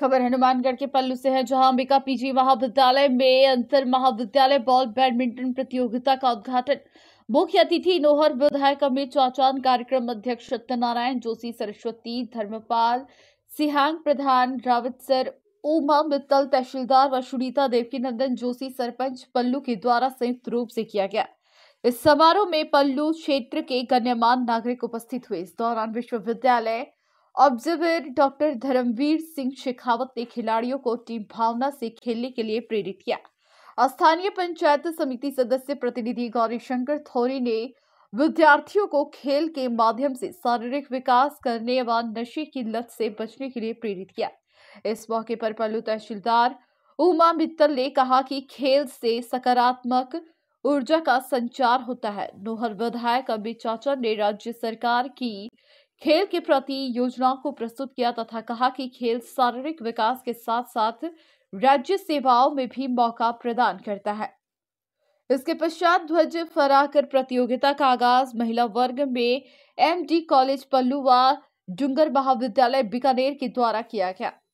खबर हनुमानगढ़ के पल्लू से है जहां अंबिका पीजी महाविद्यालय में अंतर महाविद्यालय बॉल बैडमिंटन प्रतियोगिता का उद्घाटन मुख्य अतिथि नोहर विधायक अमित चौचान कार्यक्रम अध्यक्ष सत्यनारायण जोशी सरस्वती धर्मपाल सिहांग प्रधान रावत सर उमा मित्तल तहसीलदार व सुनीता देवकी नंदन जोशी सरपंच पल्लू के द्वारा संयुक्त रूप से किया गया इस समारोह में पल्लू क्षेत्र के गण्यमान नागरिक उपस्थित हुए इस दौरान विश्वविद्यालय ऑब्जर्वर डॉक्टर धर्मवीर सिंह शेखावत ने खिलाड़ियों को टीम भावना से खेलने के लिए प्रेरित किया स्थानीय पंचायत समिति सदस्य प्रतिनिधि गौरीशंकर थोरी ने विद्यार्थियों को खेल के माध्यम से शारीरिक विकास करने व नशे की लत से बचने के लिए प्रेरित किया इस मौके पर पलू तहसीलदार उमा मित्तल ने कहा कि खेल से सकारात्मक ऊर्जा का संचार होता है नोहर विधायक अमित चाचा ने राज्य सरकार की खेल के प्रति योजनाओं को प्रस्तुत किया तथा कहा कि खेल शारीरिक विकास के साथ साथ राज्य सेवाओं में भी मौका प्रदान करता है इसके पश्चात ध्वज फराकर प्रतियोगिता का आगाज महिला वर्ग में एमडी कॉलेज पल्लू व डूंगर महाविद्यालय बीकानेर के द्वारा किया गया